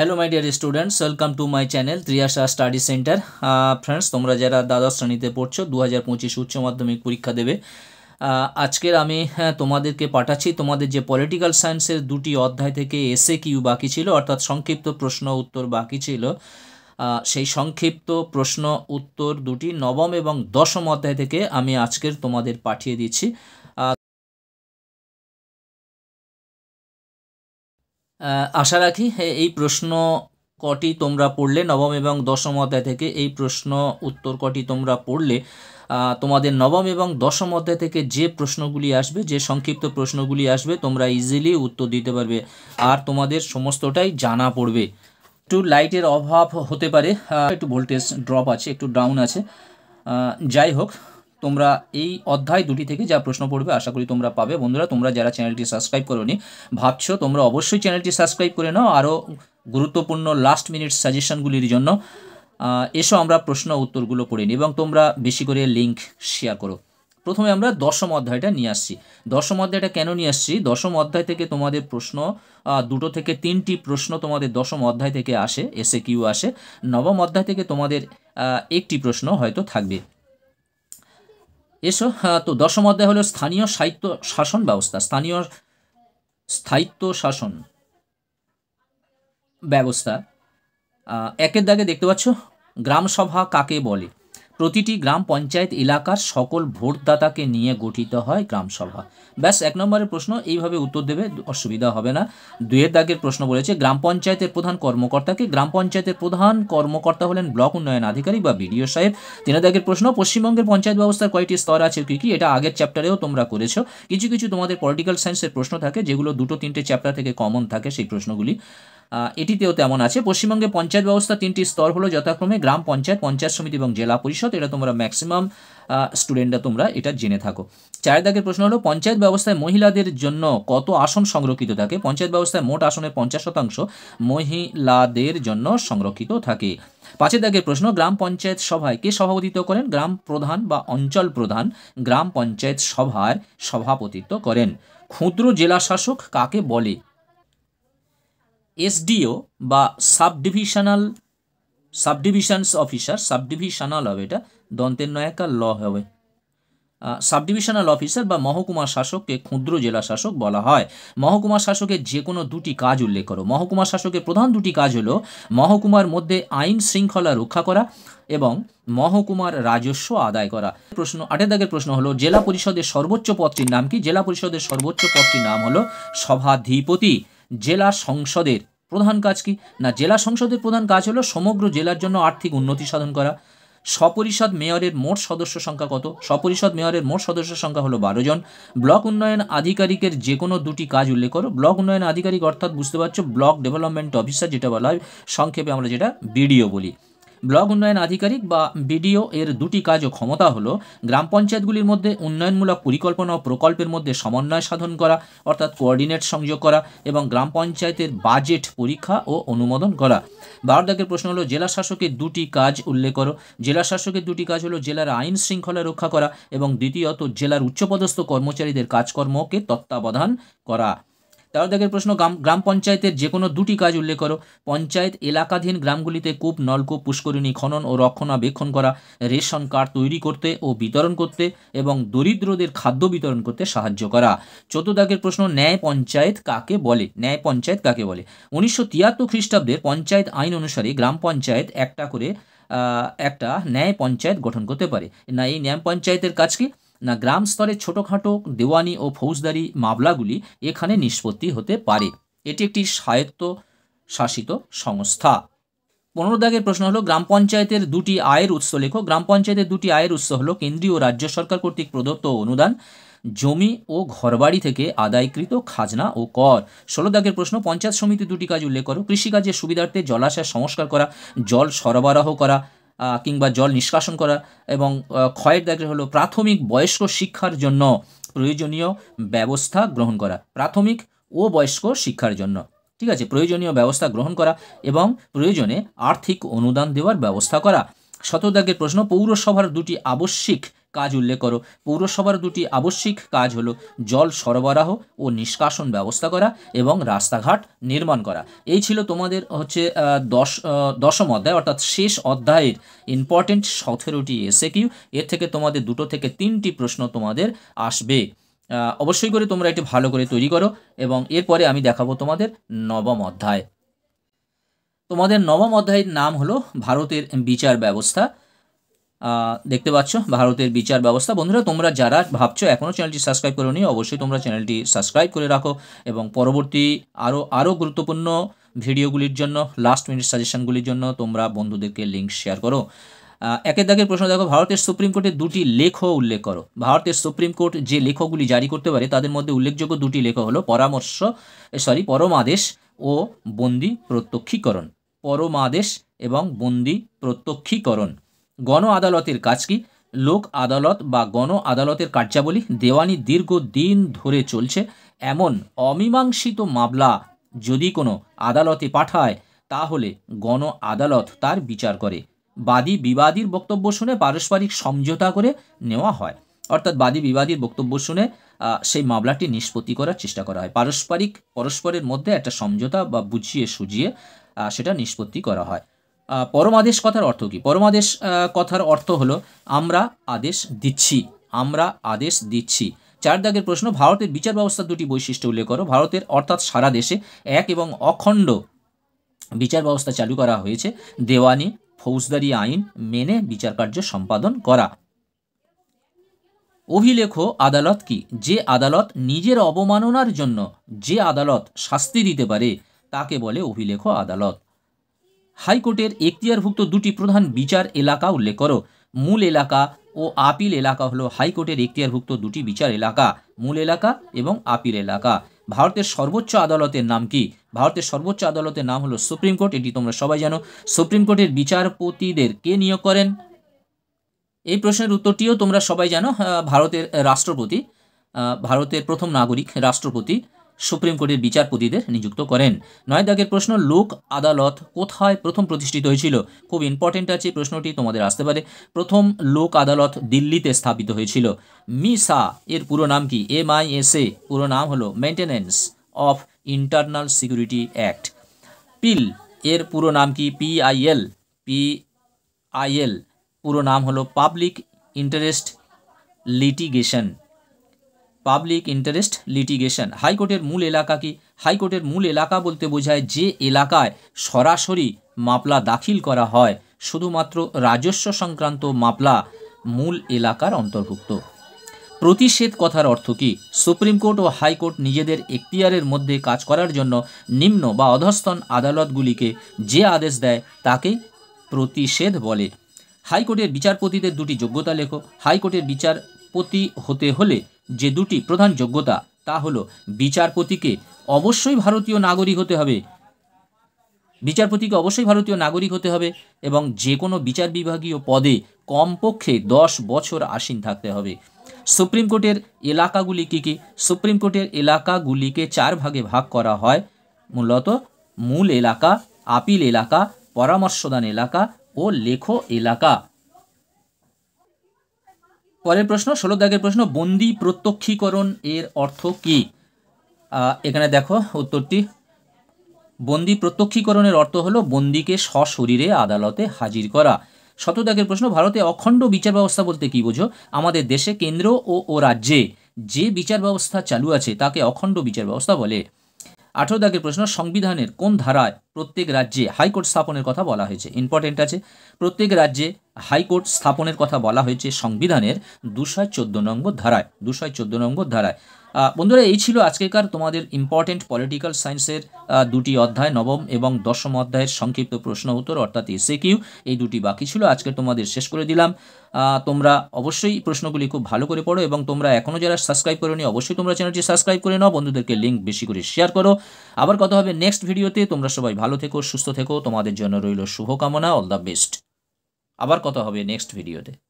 hello my dear students welcome to my channel Triyasha study centre friends তোমরা যারা দ্বাদশ শ্রেণীতে পড়ছো দু হাজার পঁচিশ উচ্চ মাধ্যমিক পরীক্ষা দেবে uh, আজকের আমি হ্যাঁ, তোমাদেরকে পাঠাচ্ছি তোমাদের যে পলিটিক্যাল সায়েন্সের দুটি অধ্যায় থেকে এসে কিউ বাকি ছিল অর্থাৎ সংক্ষিপ্ত প্রশ্ন উত্তর বাকি ছিল uh, সেই সংক্ষিপ্ত প্রশ্ন উত্তর দুটি নবম এবং দশম অধ্যায় থেকে আমি আজকের তোমাদের পাঠিয়ে দিচ্ছি আশা রাখি এই প্রশ্ন কটি তোমরা পড়লে নবম এবং দশম অধ্যায় থেকে এই প্রশ্ন উত্তর কটি তোমরা পড়লে তোমাদের নবম এবং দশম অধ্যায় থেকে যে প্রশ্নগুলি আসবে যে সংক্ষিপ্ত প্রশ্নগুলি আসবে তোমরা ইজিলি উত্তর দিতে পারবে আর তোমাদের সমস্তটাই জানা পড়বে একটু লাইটের অভাব হতে পারে একটু ভোল্টেজ ড্রপ আছে একটু ডাউন আছে যাই হোক তোমরা এই অধ্যায় দুটি থেকে যা প্রশ্ন পড়বে আশা করি তোমরা পাবে বন্ধুরা তোমরা যারা চ্যানেলটি সাবস্ক্রাইব করোনি ভাবছো তোমরা অবশ্যই চ্যানেলটি সাবস্ক্রাইব করে নাও আরও গুরুত্বপূর্ণ লাস্ট মিনিট সাজেশনগুলির জন্য এসো আমরা প্রশ্ন উত্তরগুলো পড়ে নিই এবং তোমরা বেশি করে লিঙ্ক শেয়ার করো প্রথমে আমরা দশম অধ্যায়টা নিয়ে আসছি দশম অধ্যায়টা কেন নিয়ে আসছি দশম অধ্যায় থেকে তোমাদের প্রশ্ন দুটো থেকে তিনটি প্রশ্ন তোমাদের দশম অধ্যায় থেকে আসে এসে কিউ আসে নবম অধ্যায় থেকে তোমাদের একটি প্রশ্ন হয়তো থাকবে এসো তো দশম অধ্যায় হলো স্থানীয় সাহিত্য শাসন ব্যবস্থা স্থানীয় স্থায়িত্ব শাসন ব্যবস্থা একের দাগে দেখতে পাচ্ছ গ্রাম সভা কাকে বলে প্রতিটি গ্রাম পঞ্চায়েত এলাকার সকল ভোটদাতাকে নিয়ে গঠিত হয় গ্রামসভা ব্যাস এক নম্বরের প্রশ্ন এইভাবে উত্তর দেবে অসুবিধা হবে না দুয়ের দাগের প্রশ্ন বলেছে গ্রাম পঞ্চায়েতের প্রধান কর্মকর্তাকে গ্রাম পঞ্চায়েতের প্রধান কর্মকর্তা হলেন ব্লক উন্নয়ন আধিকারিক বা বিডিও সাহেব তিন দাগের প্রশ্ন পশ্চিমবঙ্গের পঞ্চায়েত ব্যবস্থার কয়েকটি স্তর আছে কী কী এটা আগের চ্যাপ্টারেও তোমরা করেছো কিছু কিছু তোমাদের পলিটিক্যাল সায়েন্সের প্রশ্ন থাকে যেগুলো দুটো তিনটে চ্যাপ্টার থেকে কমন থাকে সেই প্রশ্নগুলি এটিতেও তেমন আছে পশ্চিমবঙ্গে পঞ্চায়েত ব্যবস্থা তিনটি স্তর হলো যথাক্রমে গ্রাম পঞ্চায়েত পঞ্চায়েত সমিতি এবং জেলা পরিষদ এটা তোমরা ম্যাক্সিমাম স্টুডেন্টরা তোমরা এটা জেনে থাকো চার দাগের প্রশ্ন হলো পঞ্চায়েত ব্যবস্থায় মহিলাদের জন্য কত আসন সংরক্ষিত থাকে পঞ্চায়েত ব্যবস্থায় মোট আসনের পঞ্চাশ শতাংশ মহিলাদের জন্য সংরক্ষিত থাকে পাঁচের দাগের প্রশ্ন গ্রাম পঞ্চায়েত সভায় কে সভাপতিত্ব করেন গ্রাম প্রধান বা অঞ্চল প্রধান গ্রাম পঞ্চায়েত সভার সভাপতিত্ব করেন ক্ষুদ্র জেলা শাসক কাকে বলে এসডিও বা subdivisional divisional officer subdivisional হবে এটা দন্তের নয়াকার ল হবে সাবডিভিশনাল অফিসার বা মহকুমা শাসককে ক্ষুদ্র জেলা শাসক বলা হয় মহকুমা শাসকের যে কোনো দুটি কাজ উল্লেখ করো মহকুমা শাসকের প্রধান দুটি কাজ হলো মহকুমার মধ্যে আইন শৃঙ্খলা রক্ষা করা এবং মহকুমার রাজস্ব আদায় করা প্রশ্ন আটের দাগের প্রশ্ন হলো জেলা পরিষদের সর্বোচ্চ পদটির নাম কি জেলা পরিষদের সর্বোচ্চ পদটির নাম হলো সভাধিপতি জেলা সংসদের প্রধান কাজ কি না জেলা সংসদের প্রধান কাজ হলো সমগ্র জেলার জন্য আর্থিক উন্নতি সাধন করা সপরিষদ মেয়রের মোট সদস্য সংখ্যা কত সপরিষদ মেয়রের মোট সদস্য সংখ্যা হলো বারো জন ব্লক উন্নয়ন আধিকারিকের যে কোনো দুটি কাজ উল্লেখ করো ব্লক উন্নয়ন আধিকারিক অর্থাৎ বুঝতে পারছো ব্লক ডেভেলপমেন্ট অফিসার যেটা বলা হয় সংক্ষেপে আমরা যেটা বিডিও বলি ব্লক উন্নয়ন আধিকারিক বা বিডিও এর দুটি কাজ ও ক্ষমতা হলো গ্রাম পঞ্চায়েতগুলির মধ্যে উন্নয়নমূলক পরিকল্পনা ও প্রকল্পের মধ্যে সমন্বয় সাধন করা অর্থাৎ কোঅর্ডিনেট সংযোগ করা এবং গ্রাম পঞ্চায়েতের বাজেট পরীক্ষা ও অনুমোদন করা বারো দাগের প্রশ্ন হলো জেলা শাসকের দুটি কাজ উল্লেখ করো জেলা শাসকের দুটি কাজ হলো জেলার আইন শৃঙ্খলা রক্ষা করা এবং দ্বিতীয়ত জেলার উচ্চপদস্থ কর্মচারীদের কাজকর্মকে তত্ত্বাবধান করা তেরো দাগের প্রশ্ন গ্রাম পঞ্চায়েতের যে কোনো দুটি কাজ উল্লেখ করো পঞ্চায়েত এলাকাধীন গ্রামগুলিতে কূপ নলকূপ পুষ্করিণী খনন ও রক্ষণাবেক্ষণ করা রেশন কার্ড তৈরি করতে ও বিতরণ করতে এবং দরিদ্রদের খাদ্য বিতরণ করতে সাহায্য করা চোদ্দ দাগের প্রশ্ন ন্যায় পঞ্চায়েত কাকে বলে ন্যায় পঞ্চায়েত কাকে বলে উনিশশো তিয়াত্তর খ্রিস্টাব্দের পঞ্চায়েত আইন অনুসারে গ্রাম পঞ্চায়েত একটা করে একটা ন্যায় পঞ্চায়েত গঠন করতে পারে না এই ন্যায় পঞ্চায়েতের কাজ কি না গ্রাম স্তরে ছোটোখাটো দেওয়ানি ও ফৌজদারি মামলাগুলি এখানে নিষ্পত্তি হতে পারে এটি একটি স্বায়ত্ত শাসিত সংস্থা পনেরো দাগের প্রশ্ন হলো গ্রাম পঞ্চায়েতের দুটি আয়ের উৎস লেখো গ্রাম পঞ্চায়েতের দুটি আয়ের উৎস হলো কেন্দ্রীয় ও রাজ্য সরকার কর্তৃক প্রদত্ত অনুদান জমি ও ঘরবাড়ি থেকে আদায়কৃত খাজনা ও কর ষোলো দাগের প্রশ্ন পঞ্চায়েত সমিতি দুটি কাজ উল্লেখ করো কৃষিকাজের সুবিধার্থে জলাশয় সংস্কার করা জল সরবরাহ করা কিংবা জল নিষ্কাশন করা এবং ক্ষয়ের দাগে হলো প্রাথমিক বয়স্ক শিক্ষার জন্য প্রয়োজনীয় ব্যবস্থা গ্রহণ করা প্রাথমিক ও বয়স্ক শিক্ষার জন্য ঠিক আছে প্রয়োজনীয় ব্যবস্থা গ্রহণ করা এবং প্রয়োজনে আর্থিক অনুদান দেওয়ার ব্যবস্থা করা শতদাগের প্রশ্ন পৌরসভার দুটি আবশ্যিক কাজ উল্লেখ করো পৌরসভার দুটি আবশ্যিক কাজ হলো জল সরবরাহ ও নিষ্কাশন ব্যবস্থা করা এবং রাস্তাঘাট নির্মাণ করা এই ছিল তোমাদের হচ্ছে দশ দশম অধ্যায় অর্থাৎ শেষ অধ্যায়ের ইম্পর্টেন্ট সতেরোটি এসে কিউ এর থেকে তোমাদের দুটো থেকে তিনটি প্রশ্ন তোমাদের আসবে অবশ্যই করে তোমরা এটি ভালো করে তৈরি করো এবং এরপরে আমি দেখাবো তোমাদের নবম অধ্যায় তোমাদের নবম অধ্যায়ের নাম হলো ভারতের বিচার ব্যবস্থা দেখতে পাচ্ছ ভারতের বিচার ব্যবস্থা বন্ধুরা তোমরা যারা ভাবছো এখনও চ্যানেলটি সাবস্ক্রাইব করে নি অবশ্যই তোমরা চ্যানেলটি সাবস্ক্রাইব করে রাখো এবং পরবর্তী আরও আরও গুরুত্বপূর্ণ ভিডিওগুলির জন্য লাস্ট মিনিট সাজেশনগুলির জন্য তোমরা বন্ধুদেরকে লিঙ্ক শেয়ার করো একের দাগের প্রশ্ন দেখো ভারতের সুপ্রিম কোর্টে দুটি লেখ উল্লেখ করো ভারতের সুপ্রিম কোর্ট যে লেখকগুলি জারি করতে পারে তাদের মধ্যে উল্লেখযোগ্য দুটি লেখ হলো পরামর্শ সরি পরমাদেশ ও বন্দি প্রত্যক্ষীকরণ পরমাদেশ এবং বন্দি প্রত্যক্ষীকরণ গণ আদালতের কাজ কি লোক আদালত বা গণ আদালতের কার্যাবলী দেওয়ানি দীর্ঘদিন ধরে চলছে এমন অমীমাংসিত মামলা যদি কোনো আদালতে পাঠায় তাহলে গণ আদালত তার বিচার করে বাদী বিবাদীর বক্তব্য শুনে পারস্পরিক সমঝোতা করে নেওয়া হয় অর্থাৎ বাদী বিবাদীর বক্তব্য শুনে সেই মামলাটি নিষ্পত্তি করার চেষ্টা করা হয় পারস্পরিক পরস্পরের মধ্যে একটা সমঝোতা বা বুঝিয়ে সুজিয়ে সেটা নিষ্পত্তি করা হয় পরমাদেশ কথার অর্থ কী পরমাদেশ কথার অর্থ হলো আমরা আদেশ দিচ্ছি আমরা আদেশ দিচ্ছি চার দাগের প্রশ্ন ভারতের বিচার ব্যবস্থার দুটি বৈশিষ্ট্য উল্লেখ করো ভারতের অর্থাৎ সারা দেশে এক এবং অখণ্ড বিচার ব্যবস্থা চালু করা হয়েছে দেওয়ানি ফৌজদারি আইন মেনে বিচার কার্য সম্পাদন করা অভিলেখ আদালত কি যে আদালত নিজের অবমাননার জন্য যে আদালত শাস্তি দিতে পারে তাকে বলে অভিলেখ আদালত হাইকোর্টের এখতিয়ারভুক্ত দুটি প্রধান বিচার এলাকা উল্লেখ করো মূল এলাকা ও আপিল এলাকা হলো হাইকোর্টের এখতিয়ারভুক্ত দুটি বিচার এলাকা মূল এলাকা এবং আপিল এলাকা ভারতের সর্বোচ্চ আদালতের নাম কি ভারতের সর্বোচ্চ আদালতের নাম হলো সুপ্রিম কোর্ট এটি তোমরা সবাই জানো সুপ্রিম কোর্টের বিচারপতিদের কে নিয়োগ করেন এই প্রশ্নের উত্তরটিও তোমরা সবাই জানো ভারতের রাষ্ট্রপতি ভারতের প্রথম নাগরিক রাষ্ট্রপতি সুপ্রিম কোর্টের বিচারপতিদের নিযুক্ত করেন নয় দাগের প্রশ্ন লোক আদালত কোথায় প্রথম প্রতিষ্ঠিত হয়েছিল খুব ইম্পর্টেন্ট আছে প্রশ্নটি তোমাদের আসতে পারে প্রথম লোক আদালত দিল্লিতে স্থাপিত হয়েছিল মিসা এর পুরো নাম কি এম আই এস এ পুরো নাম হলো maintenance of internal security act PIL এর পুরো নাম কি পিআইএল এল পুরো নাম হলো public interest litigation public interest litigation হাইকোর্টের মূল এলাকা কি হাইকোর্টের মূল এলাকা বলতে বোঝায় যে এলাকায় সরাসরি মাপলা দাখিল করা হয় শুধুমাত্র রাজস্ব সংক্রান্ত মাপলা মূল এলাকার অন্তর্ভুক্ত প্রতিষেধ কথার অর্থ কী সুপ্রিম কোর্ট ও হাইকোর্ট নিজেদের এখতিয়ারের মধ্যে কাজ করার জন্য নিম্ন বা অধস্তন আদালতগুলিকে যে আদেশ দেয় তাকে প্রতিষেধ বলে হাইকোর্টের বিচারপতিদের দুটি যোগ্যতা লেখো হাইকোর্টের বিচার বিচারপতি হতে হলে যে দুটি প্রধান যোগ্যতা তা হলো বিচারপতিকে অবশ্যই ভারতীয় নাগরিক হতে হবে বিচারপতিকে অবশ্যই ভারতীয় নাগরিক হতে হবে এবং যে কোনো বিচার বিভাগীয় পদে কমপক্ষে দশ বছর আসীন থাকতে হবে সুপ্রিম কোর্টের এলাকাগুলি কী কী সুপ্রিম কোর্টের এলাকাগুলিকে চার ভাগে ভাগ করা হয় মূলত মূল এলাকা আপিল এলাকা পরামর্শদান এলাকা ও লেখ এলাকা পরের প্রশ্ন ষোলো দাগের প্রশ্ন বন্দি প্রত্যক্ষীকরণ এর অর্থ কি এখানে দেখো উত্তরটি বন্দি প্রত্যক্ষীকরণের অর্থ হলো বন্দিকে সশরীরে আদালতে হাজির করা শতদাগের প্রশ্ন ভারতে অখণ্ড বিচার ব্যবস্থা বলতে কি বোঝো আমাদের দেশে কেন্দ্র ও ও রাজ্যে যে বিচার ব্যবস্থা চালু আছে তাকে অখণ্ড বিচার ব্যবস্থা বলে আঠেরো দাগের প্রশ্ন সংবিধানের কোন ধারায় প্রত্যেক রাজ্যে হাইকোর্ট স্থাপনের কথা বলা হয়েছে ইম্পর্টেন্ট আছে প্রত্যেক রাজ্যে হাইকোর্ট স্থাপনের কথা বলা হয়েছে সংবিধানের দুশো চোদ্দো নম্বর ধারায় দুশো চোদ্দো নম্বর ধারায় বন্ধুরা এই ছিল আজকেকার তোমাদের ইম্পর্টেন্ট পলিটিক্যাল সায়েন্সের দুটি অধ্যায় নবম এবং দশম অধ্যায়ের সংক্ষিপ্ত প্রশ্ন উত্তর অর্থাৎ এসে এই দুটি বাকি ছিল আজকে তোমাদের শেষ করে দিলাম তোমরা অবশ্যই প্রশ্নগুলি খুব ভালো করে পড়ো এবং তোমরা এখনও যারা সাবস্ক্রাইব করো নি অবশ্যই তোমরা চ্যানেলটি সাবস্ক্রাইব করে নাও বন্ধুদেরকে লিঙ্ক বেশি করে শেয়ার করো আবার কথা হবে নেক্সট ভিডিওতে তোমরা সবাই ভালো থেকো সুস্থ থেকো তোমাদের জন্য রইল শুভকামনা অল দ্য বেস্ট আবার কথা হবে নেক্সট ভিডিওতে